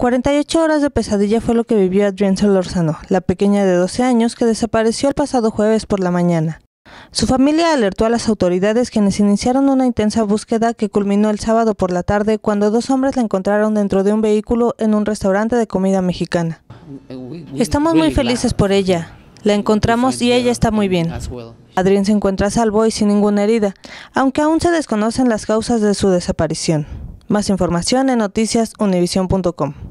48 horas de pesadilla fue lo que vivió Adrián Solórzano, la pequeña de 12 años que desapareció el pasado jueves por la mañana. Su familia alertó a las autoridades quienes iniciaron una intensa búsqueda que culminó el sábado por la tarde cuando dos hombres la encontraron dentro de un vehículo en un restaurante de comida mexicana. Estamos muy felices por ella. La encontramos y ella está muy bien. Adrián se encuentra salvo y sin ninguna herida, aunque aún se desconocen las causas de su desaparición. Más información en noticiasunivision.com.